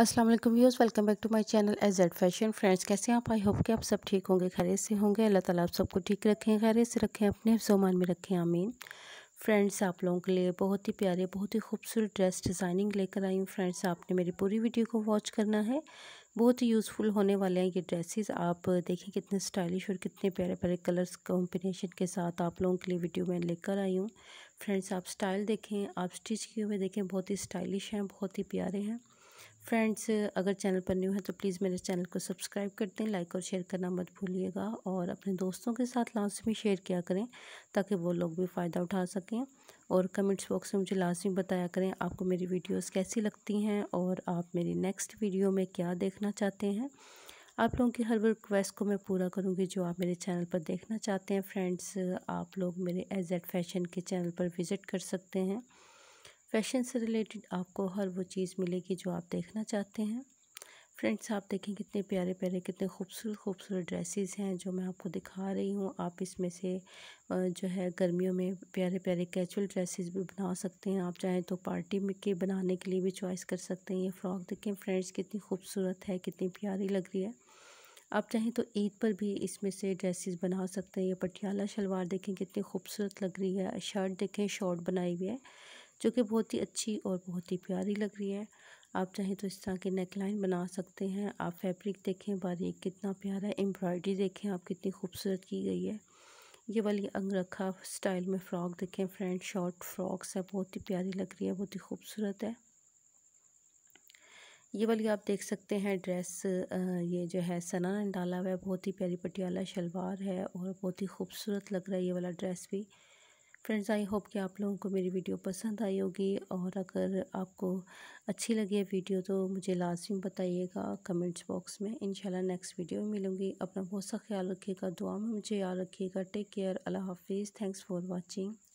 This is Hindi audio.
अस्सलाम वालेकुम views welcome back to my channel age ad fashion friends कैसे हैं आप आई होप कि आप सब ठीक होंगे खैर से होंगे अल्लाह ताला आप सबको ठीक रखें खैर से रखें अपने सामान में रखें आमीन फ्रेंड्स आप लोगों के लिए बहुत ही प्यारे बहुत ही खूबसूरत ड्रेस डिज़ाइनिंग लेकर आई हूँ फ्रेंड्स आपने मेरी पूरी वीडियो को वॉच करना है बहुत ही यूज़फुल होने वाले हैं ये ड्रेसेस आप देखें कितने स्टाइलिश और कितने प्यारे प्यारे कलर्स कॉम्बिनेशन के साथ आप लोगों के लिए वीडियो मैं लेकर आई हूँ फ्रेंड्स आप स्टाइल देखें आप स्टिच किए हुए देखें बहुत ही स्टाइलिश हैं बहुत ही प्यारे हैं फ्रेंड्स अगर चैनल पर न्यू है तो प्लीज़ मेरे चैनल को सब्सक्राइब कर दें लाइक और शेयर करना मत भूलिएगा और अपने दोस्तों के साथ लाजमी शेयर किया करें ताकि वो लोग भी फ़ायदा उठा सकें और कमेंट्स बॉक्स में मुझे लाजमी बताया करें आपको मेरी वीडियोस कैसी लगती हैं और आप मेरी नेक्स्ट वीडियो में क्या देखना चाहते हैं आप लोगों की हर रिक्वेस्ट को मैं पूरा करूँगी जो आप मेरे चैनल पर देखना चाहते हैं फ्रेंड्स आप लोग मेरे एज एड फैशन के चैनल पर विज़िट कर सकते हैं फैशन से रिलेटेड आपको हर वो चीज़ मिलेगी जो आप देखना चाहते हैं फ्रेंड्स आप देखें कितने प्यारे प्यारे कितने खूबसूरत खूबसूरत ड्रेसेस हैं जो मैं आपको दिखा रही हूँ आप इसमें से जो है गर्मियों में प्यारे प्यारे कैजुअल ड्रेसेस भी बना सकते हैं आप चाहें तो पार्टी में के बनाने के लिए भी चॉइस कर सकते हैं ये फ़्रॉक देखें फ्रेंड्स कितनी खूबसूरत है कितनी प्यारी लग रही है आप चाहें तो ईद पर भी इसमें से ड्रेसेस बना सकते हैं ये पटियाला शलवार देखें कितनी खूबसूरत लग रही है शर्ट देखें शॉर्ट बनाई हुई है जो कि बहुत ही अच्छी और बहुत ही प्यारी लग रही है आप चाहें तो इस तरह की नेकलाइन बना सकते हैं आप फैब्रिक देखें बारीक कितना प्यारा है एम्ब्रॉयडरी देखें आप कितनी खूबसूरत की गई है ये वाली अंगरखा स्टाइल में फ़्रॉक देखें फ्रेंड शॉर्ट फ्रॉक्स है बहुत ही प्यारी लग रही है बहुत ही खूबसूरत है ये वाली आप देख सकते हैं ड्रेस ये जो है सना डाला हुआ है बहुत ही प्यारी पटियाला शलवार है और बहुत ही खूबसूरत लग रहा है ये वाला ड्रेस भी फ्रेंड्स आई होप कि आप लोगों को मेरी वीडियो पसंद आई होगी और अगर आपको अच्छी लगी है वीडियो तो मुझे लाजमी बताइएगा कमेंट्स बॉक्स में इंशाल्लाह नेक्स्ट वीडियो में मिलूँगी अपना बहुत सा ख्याल रखिएगा दुआ में मुझे याद रखिएगा टेक केयर अल्लाह हाफिज़ थैंक्स फॉर वॉचिंग